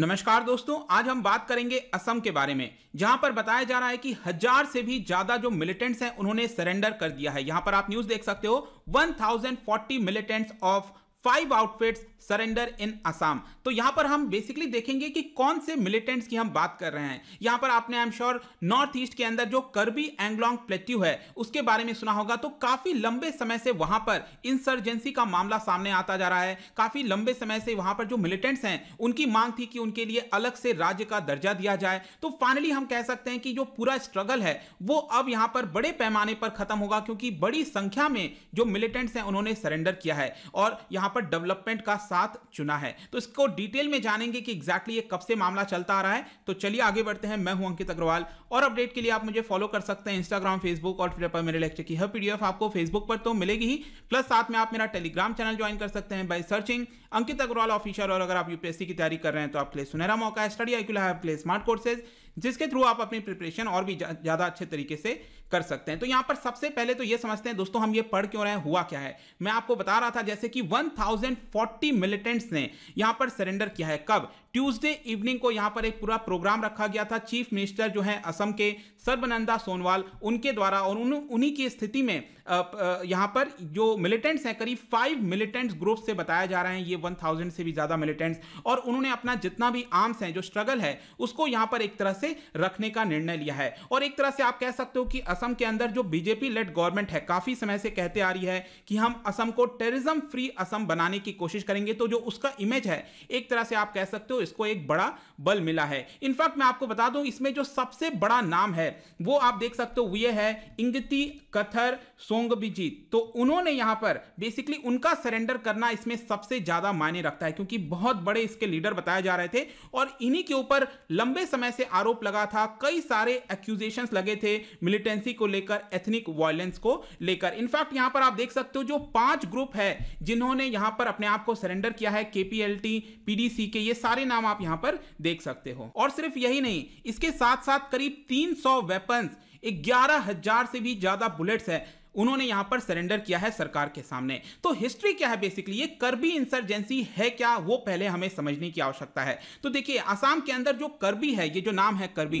नमस्कार दोस्तों आज हम बात करेंगे असम के बारे में जहां पर बताया जा रहा है कि हजार से भी ज्यादा जो मिलिटेंट्स हैं उन्होंने सरेंडर कर दिया है यहां पर आप न्यूज देख सकते हो 1040 militants of five outfits surrender in Assam तो यहां पर हम बेसिकली देखेंगे कि कौन से मिलिटेंट्स की हम बात कर रहे हैं यहां पर आपने I am sure North East के अंदर जो करबी एंगलोंग प्लेट्यू है उसके बारे में सुना होगा तो काफी लंबे समय से वहां पर इंसर्जेंसी का मामला सामने आता जा रहा है काफी लंबे समय से वहां पर जो मिलिटेंट्स हैं उनकी मांग थी कि उनके लिए अलग से राज्य का दर्जा दिया जाए तो फाइनली हम कह सकते हैं कि जो पूरा स्ट्रगल है वो अब यहां पर बड़े पैमाने पर खत्म होगा क्योंकि बड़ी संख्या में जो मिलिटेंट्स हैं उन्होंने सरेंडर किया है और यहां पर डेवलपमेंट का साथ चुना है तो इसको डिटेल में जानेंगे कि एग्जैक्टली exactly ये कब से मामला चलता आ रहा है तो चलिए आगे बढ़ते हैं मैं हूं अंकित अग्रवाल और अपडेट के लिए आप मुझे फॉलो कर सकते हैं इंस्टाग्राम फेसबुक और ट्विटर पर मेरे लेक्चर की हर पीडीएफ आपको फेसबुक पर तो मिलेगी ही प्लस साथ में आप मेरा टेलीग्राम चैनल ज्वाइन कर सकते हैं by searching Ankit Agrawal official और अगर आप यूपीएससी की तैयारी कर रहे हैं तो आपके लिए सुनहरा मौका है स्टडी आई क्यू है आपके स्मार्ट कोर्सेज जिसके थ्रू आप अपनी प्रिपरेशन और भी ज़्यादा अच्छे तरीके से कर सकते हैं तो यहाँ पर सबसे पहले तो ये समझते हैं दोस्तों हम ये पढ़ क्यों रहे हैं हुआ क्या है मैं आपको बता रहा था जैसे कि 1040 मिलिटेंट्स ने यहाँ पर सरेंडर किया है कब ट्यूसडे इवनिंग को यहाँ पर एक पूरा प्रोग्राम रखा गया था चीफ मिनिस्टर जो है असम के सर्बानंदा सोनवाल उनके द्वारा और उन उन्हीं की स्थिति में यहाँ पर जो मिलिटेंट्स हैं करीब फाइव मिलिटेंट्स ग्रुप से बताया जा रहा है ये वन थाउजेंड से भी ज़्यादा मिलिटेंट्स और उन्होंने अपना जितना भी आर्म्स हैं जो स्ट्रगल है उसको यहाँ पर एक तरह से रखने का निर्णय लिया है और एक तरह से आप कह सकते हो कि असम के अंदर जो बीजेपी लेड गवर्नमेंट है काफ़ी समय से कहते आ रही है कि हम असम को टेररिज्म फ्री असम बनाने की कोशिश करेंगे तो जो उसका इमेज है एक तरह से आप कह सकते हो इसको एक बड़ा बल मिला है इनफैक्ट मैं आपको बता दूं इसमें जो सबसे बड़ा नाम है वो आप देख सकते हो ये है इंगति कथर सोंगबिजी तो उन्होंने यहां पर बेसिकली उनका सरेंडर करना इसमें सबसे ज्यादा मायने रखता है क्योंकि बहुत बड़े इसके लीडर बताए जा रहे थे और इन्हीं के ऊपर लंबे समय से आरोप लगा था कई सारे एक्यूजेशन लगे थे मिलिटेंसी को लेकर एथनिक वायलेंस को लेकर इनफैक्ट यहां पर आप देख सकते हो जो पांच ग्रुप है जिन्होंने यहां पर अपने आप को सरेंडर किया है केपीएलटी पीडीसी के ये सारे नाम आप यहां पर देख सकते हो और सिर्फ यही नहीं इसके साथ साथ करीब 300 वेपन्स ग्यारह हजार से भी ज्यादा बुलेट्स है उन्होंने यहां पर सरेंडर किया है सरकार के सामने तो हिस्ट्री क्या है बेसिकली ये करबी इंसर्जेंसी है क्या वो पहले हमें समझने की आवश्यकता है तो देखिए आसाम के अंदर जो करबी है ये जो नाम है करबी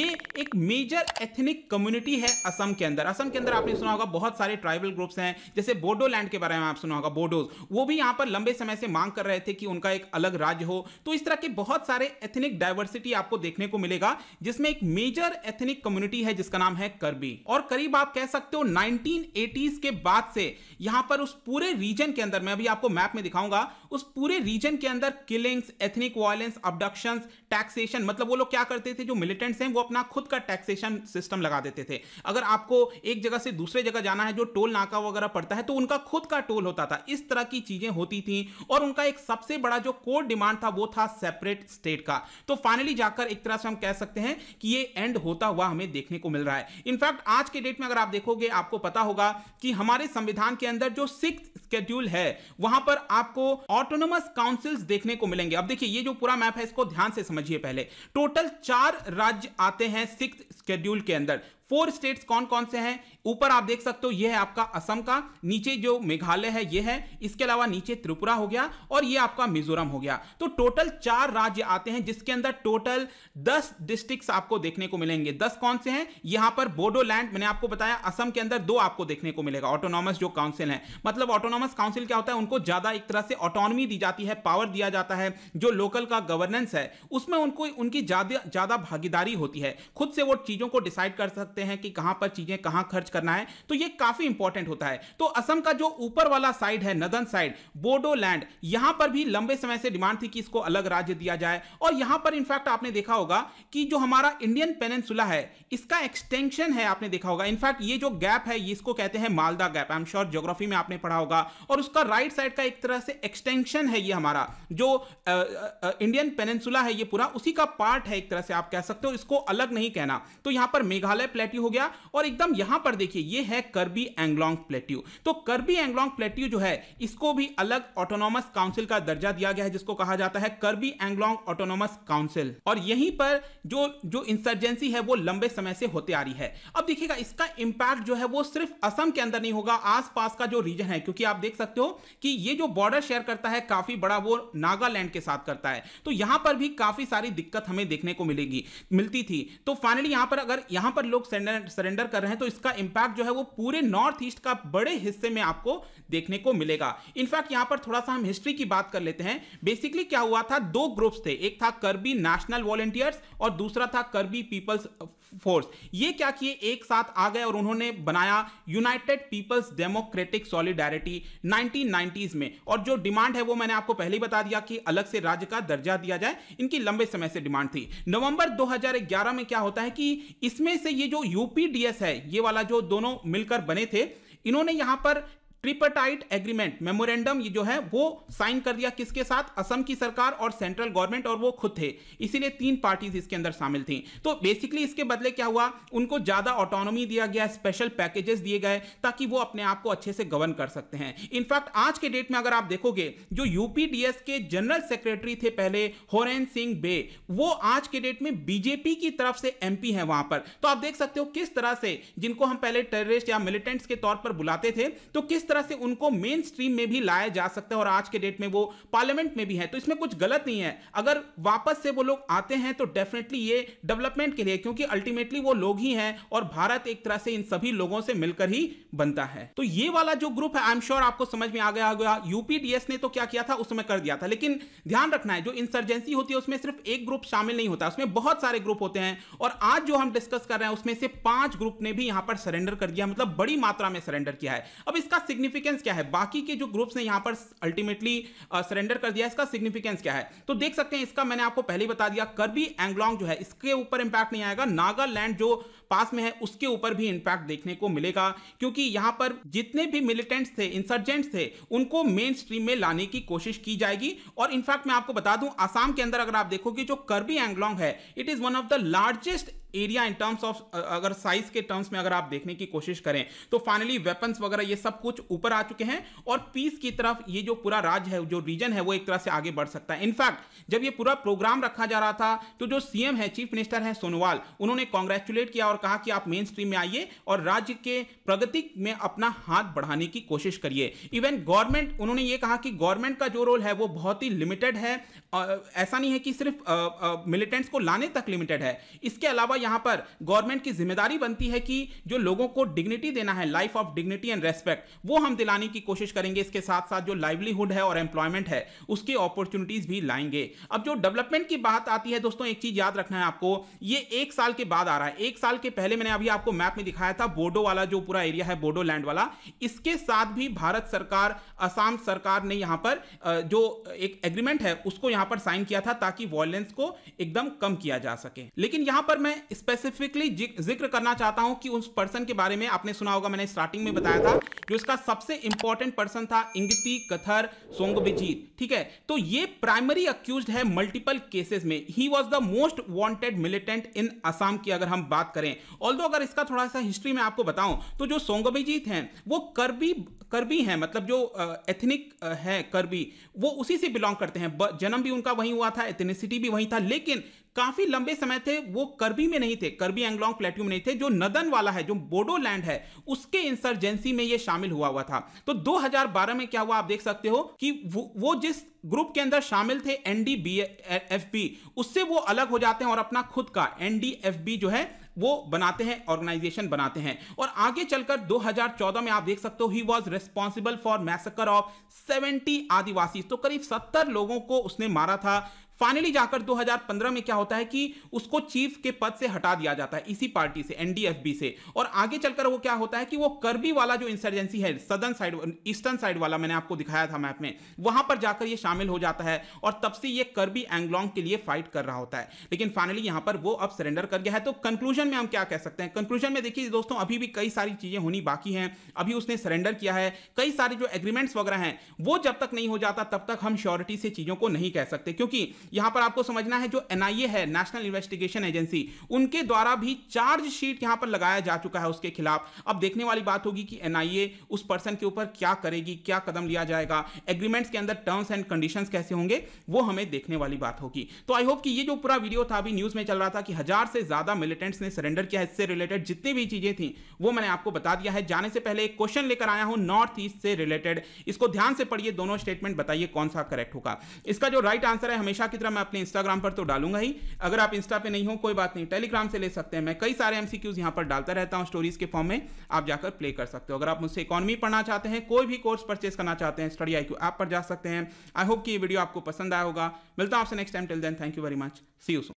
ये एक मेजर एथनिक कम्युनिटी है असम के अंदर असम के अंदर आपने सुना होगा बहुत सारे ट्राइबल ग्रुप्स हैं जैसे बोडोलैंड के बारे में आप सुना होगा बोडोज वो भी यहां पर लंबे समय से मांग कर रहे थे कि उनका एक अलग राज्य हो तो इस तरह के बहुत सारे एथनिक डायवर्सिटी आपको देखने को मिलेगा जिसमें एक मेजर एथनिक कम्युनिटी है जिसका नाम है करबी और करीब आप कह सकते हो नाइनटीन 1980s के बाद से यहां पर उस पूरे रीजन के अंदर मैं अभी आपको मैप में दिखाऊंगा उस पूरे रीजन के अंदर killings ethnic violence abduction taxation मतलब वो लोग क्या करते थे जो मिलिटेंट्स हैं वो अपना खुद का टैक्सेशन सिस्टम लगा देते थे अगर आपको एक जगह से दूसरे जगह जाना है जो टोल नाका वगैरह पड़ता है तो उनका खुद का टोल होता था इस तरह की चीजें होती थी और उनका एक सबसे बड़ा जो कोर डिमांड था वो था सेपरेट स्टेट का तो फाइनली जाकर एक तरह से हम कह सकते हैं कि ये एंड होता हुआ हमें देखने को मिल रहा है इनफैक्ट आज के डेट में अगर आप देखोगे आपको पता होगा कि हमारे संविधान के अंदर जो सिक्स स्केड्यूल है वहां पर आपको ऑटोनोमस काउंसिल्स देखने को मिलेंगे अब देखिए ये जो पूरा मैप है इसको ध्यान से समझिए पहले टोटल चार राज्य आते हैं सिक्स स्केड्यूल के अंदर फोर स्टेट्स कौन कौन से हैं ऊपर आप देख सकते हो ये है आपका असम का नीचे जो मेघालय है ये है इसके अलावा नीचे त्रिपुरा हो गया और ये आपका मिजोरम हो गया तो टोटल चार राज्य आते हैं जिसके अंदर टोटल दस डिस्ट्रिक्ट आपको देखने को मिलेंगे दस कौन से हैं यहां पर बोडोलैंड मैंने आपको बताया असम के अंदर दो आपको देखने को मिलेगा ऑटोनॉमस जो काउंसिल है मतलब ऑटोनॉमस काउंसिल क्या होता है उनको ज्यादा एक तरह से ऑटोनॉमी दी जाती है पावर दिया जाता है जो लोकल का गवर्नेंस है उसमें उनको उनकी ज्यादा भागीदारी होती है खुद से वो चीजों को डिसाइड कर सकते सकते हैं कि कहां पर चीजें कहां खर्च करना है तो ये काफी इंपॉर्टेंट होता है तो असम का जो ऊपर वाला साइड है नदन साइड बोडोलैंड यहां पर भी लंबे समय से डिमांड थी कि इसको अलग राज्य दिया जाए और यहां पर इनफैक्ट आपने देखा होगा कि जो हमारा इंडियन पेनिनसुला है इसका एक्सटेंशन है आपने देखा होगा इनफैक्ट ये जो गैप है इसको कहते हैं Malda gap I am sure geography में आपने पढ़ा होगा और उसका राइट साइड का एक तरह से एक्सटेंशन है ये हमारा जो इंडियन पेनिनसुला है ये पूरा उसी का पार्ट है एक तरह से आप कह सकते हो इसको अलग नहीं कहना तो यहां पर मेघालय प्लेट प्लेट्यू हो गया और एकदम यहां पर देखिए ये है कर्बी एंग्लोंग प्लेट्यू तो कर्बी एंग्लोंग प्लेट्यू जो है इसको भी अलग ऑटोनॉमस काउंसिल का दर्जा दिया गया है जिसको कहा जाता है कर्बी एंग्लोंग ऑटोनॉमस काउंसिल और यहीं पर जो जो इंसर्जेंसी है वो लंबे समय से होते आ रही है अब देखिएगा इसका इंपैक्ट जो है वो सिर्फ असम के अंदर नहीं होगा आसपास का जो रीजन है क्योंकि आप देख सकते हो कि ये जो बॉर्डर शेयर करता है काफी बड़ा वो नागालैंड के साथ करता है तो यहां पर भी काफी सारी दिक्कत हमें देखने को मिलेगी मिलती थी तो फाइनली यहां पर अगर यहां पर लोग सरेंडर कर रहे हैं तो इसका इंपैक्ट जो है वो पूरे नॉर्थ ईस्ट का बड़े हिस्से में आपको देखने को मिलेगा इनफैक्ट यहां पर थोड़ा सा हम हिस्ट्री की बात कर लेते हैं बेसिकली क्या हुआ था दो ग्रुप्स थे एक था करबी नेशनल वॉलेंटियर्स और दूसरा था करबी पीपल्स फोर्स ये क्या किए एक साथ आ गए और उन्होंने बनाया United People's Democratic Solidarity nineteen में और जो डिमांड है वो मैंने आपको पहले ही बता दिया कि अलग से राज्य का दर्जा दिया जाए इनकी लंबे समय से डिमांड थी नवंबर 2011 में क्या होता है कि इसमें से ये जो यूपीडीएस है ये वाला जो दोनों मिलकर बने थे इन्होंने यहां पर ट्रिपटाइट एग्रीमेंट मेमोरेंडम जो है वो साइन कर दिया किसके साथ असम की सरकार और सेंट्रल गवर्नमेंट और वो खुद थे इसीलिए तीन पार्टीज इसके अंदर शामिल थी तो बेसिकली इसके बदले क्या हुआ उनको ज्यादा ऑटोनोमी दिया गया स्पेशल पैकेजेस दिए गए ताकि वो अपने आप को अच्छे से गवर्न कर सकते हैं इनफैक्ट आज के डेट में अगर आप देखोगे जो यूपीडीएस के जनरल सेक्रेटरी थे पहले होरेन सिंह बे वो आज के डेट में बीजेपी की तरफ से एमपी हैं वहां पर तो आप देख सकते हो किस तरह से जिनको हम पहले टेररिस्ट या मिलिटेंट्स के तौर पर बुलाते थे तो किस तरह तरह से उनको मेन स्ट्रीम में भी लाया जा सकता है और आज के डेट में वो पार्लियामेंट में भी है तो इसमें कुछ गलत नहीं है अगर वापस से वो लोग आते हैं तो डेफिनेटली ये डेवलपमेंट के लिए क्योंकि अल्टीमेटली वो लोग ही हैं और भारत एक तरह से इन सभी लोगों से मिलकर ही बनता है तो ये वाला जो ग्रुप है आई एम श्योर आपको समझ में आ गया होगा यूपीडीएस ने तो क्या किया था उस समय कर दिया था लेकिन ध्यान रखना है जो इंसर्जेंसी होती है उसमें सिर्फ एक ग्रुप शामिल नहीं होता उसमें बहुत सारे ग्रुप होते हैं और आज जो हम डिस्कस कर रहे हैं उसमें से पांच ग्रुप ने भी यहां पर सरेंडर कर दिया मतलब बड़ी मात्रा में सरेंडर किया है अब इसका सिग्निफिकेंस क्या है बाकी के जो ग्रुप्स ने यहां पर अल्टीमेटली सरेंडर कर दिया इसका सिग्निफिकेंस क्या है तो देख सकते हैं इसका मैंने आपको पहले बता दिया करबी एंगलोंग जो है इसके ऊपर इंपैक्ट नहीं आएगा नागालैंड जो पास में है उसके ऊपर भी इंपैक्ट देखने को मिलेगा क्योंकि यहां पर जितने भी मिलिटेंट्स थे इंसर्जेंट्स थे उनको मेन स्ट्रीम में लाने की कोशिश की जाएगी और इनफैक्ट मैं आपको बता दूं आसाम के अंदर अगर आप देखोगे जो करबी एंगलोंग है it is one of the largest area in terms of अगर साइज के टर्म्स में अगर आप देखने की कोशिश करें तो फाइनली वेपन्स वगैरह ये सब कुछ ऊपर आ चुके हैं और पीस की तरफ ये जो पूरा राज्य है जो रीजन है वो एक तरह से आगे बढ़ सकता है इनफैक्ट जब ये पूरा प्रोग्राम रखा जा रहा था तो जो सीएम है चीफ मिनिस्टर है सोनोवाल उन्होंने कॉन्ग्रेचुलेट किया और कहा कि आप मेन स्ट्रीम में आइए और राज्य के प्रगति में अपना हाथ बढ़ाने की कोशिश करिए इवन गवर्नमेंट उन्होंने ये कहा कि गवर्नमेंट का जो रोल है वो बहुत ही लिमिटेड है ऐसा नहीं है कि सिर्फ मिलिटेंट्स को लाने तक लिमिटेड है इसके अलावा अलावा यहां पर गवर्नमेंट की जिम्मेदारी बनती है कि जो लोगों को डिग्निटी देना है life of dignity and respect वो हम दिलाने की कोशिश करेंगे इसके साथ साथ जो लाइवलीहुड है और एम्प्लॉयमेंट है उसकी अपॉर्चुनिटीज भी लाएंगे अब जो डेवलपमेंट की बात आती है दोस्तों एक चीज याद रखना है आपको ये एक साल के बाद आ रहा है एक साल के पहले मैंने अभी आपको मैप में दिखाया था बोडो वाला जो पूरा एरिया है बोडो लैंड वाला इसके साथ भी भारत सरकार असम सरकार ने यहां पर जो एक एग्रीमेंट है उसको यहां पर साइन किया था ताकि वॉयलेंस को एकदम कम किया जा सके लेकिन यहां पर मैं स्पेसिफिकली जिक्र करना चाहता हूं कि उस पर्सन के बारे में आपने सुना होगा मैंने स्टार्टिंग में बताया था जो इसका सबसे इंपॉर्टेंट पर्सन था इंगति कथर सोंगबिजीत ठीक है तो ये प्राइमरी अक्यूज है मल्टीपल केसेस में ही was the most wanted militant in Assam की अगर हम बात करें ऑल अगर इसका थोड़ा सा हिस्ट्री में आपको बताऊं तो जो सोंगबिजीत हैं वो करबी करबी हैं मतलब जो एथनिक है करबी वो उसी से बिलोंग करते हैं जन्म भी उनका वहीं हुआ था एथनिसिटी भी वहीं था लेकिन काफी लंबे समय थे वो कर्बी में नहीं थे कर्बी एंगलोंग प्लेट्यू में नहीं थे जो नदन वाला है जो बोडोलैंड है उसके इंसर्जेंसी में ये शामिल हुआ हुआ था तो 2012 में क्या हुआ आप देख सकते हो कि वो, वो जिस ग्रुप के अंदर शामिल थे एनडीबीएफबी उससे वो अलग हो जाते हैं और अपना खुद का एनडीएफबी जो है वो बनाते हैं ऑर्गेनाइजेशन बनाते हैं और आगे चलकर 2014 में आप देख सकते हो he was responsible for massacre of 70 Adivasi तो करीब 70 लोगों को उसने मारा था फाइनली जाकर 2015 में क्या होता है कि उसको चीफ के पद से हटा दिया जाता है इसी पार्टी से एनडीएफबी से और आगे चलकर वो क्या होता है कि वो करबी वाला जो इंसर्जेंसी है सदर्न साइड ईस्टर्न साइड वाला मैंने आपको दिखाया था मैप में वहां पर जाकर ये शामिल हो जाता है और तब से ये करबी एंगलोंग के लिए फाइट कर रहा होता है लेकिन फाइनली यहां पर वो अब सरेंडर कर गया है तो कंक्लूजन में हम क्या कह सकते हैं कंक्लूजन में देखिए दोस्तों अभी भी कई सारी चीजें होनी बाकी हैं अभी उसने सरेंडर किया है कई सारे जो एग्रीमेंट्स वगैरह हैं वो जब तक नहीं हो जाता तब तक हम श्योरिटी से चीजों को नहीं कह सकते क्योंकि यहां पर आपको समझना है जो एनआईए है नेशनल इन्वेस्टिगेशन एजेंसी उनके द्वारा भी चार्जशीट यहां पर लगाया जा चुका है उसके खिलाफ अब देखने वाली बात होगी कि एनआईए उस पर्सन के ऊपर क्या करेगी क्या कदम लिया जाएगा एग्रीमेंट्स के अंदर टर्म्स एंड कंडीशन कैसे होंगे वो हमें देखने वाली बात होगी तो आई होप कि ये जो पूरा वीडियो था अभी न्यूज में चल रहा था कि हजार से ज्यादा मिलिटेंट्स ने सरेंडर किया इससे रिलेटेड जितनी भी चीजें थी वो मैंने आपको बता दिया है जाने से पहले एक क्वेश्चन लेकर आया हूं नॉर्थ ईस्ट से रिलेटेड इसको ध्यान से पढ़िए दोनों स्टेटमेंट बताइए कौन सा करेक्ट होगा इसका जो राइट आंसर है हमेशा के की तरह मैं अपने इंस्टाग्राम पर तो डालूंगा ही अगर आप इंस्टा पे नहीं हो कोई बात नहीं टेलीग्राम से ले सकते हैं मैं कई सारे एमसीक्यूज यहाँ पर डालता रहता हूँ स्टोरीज के फॉर्म में आप जाकर प्ले कर सकते हो अगर आप मुझसे इकोनॉमी पढ़ना चाहते हैं कोई भी कोर्स परचेस करना चाहते हैं स्टडी आई ऐप पर जा सकते हैं आई होप कि ये वीडियो आपको पसंद आया होगा मिलता हूँ आपसे next time till then thank you very much see you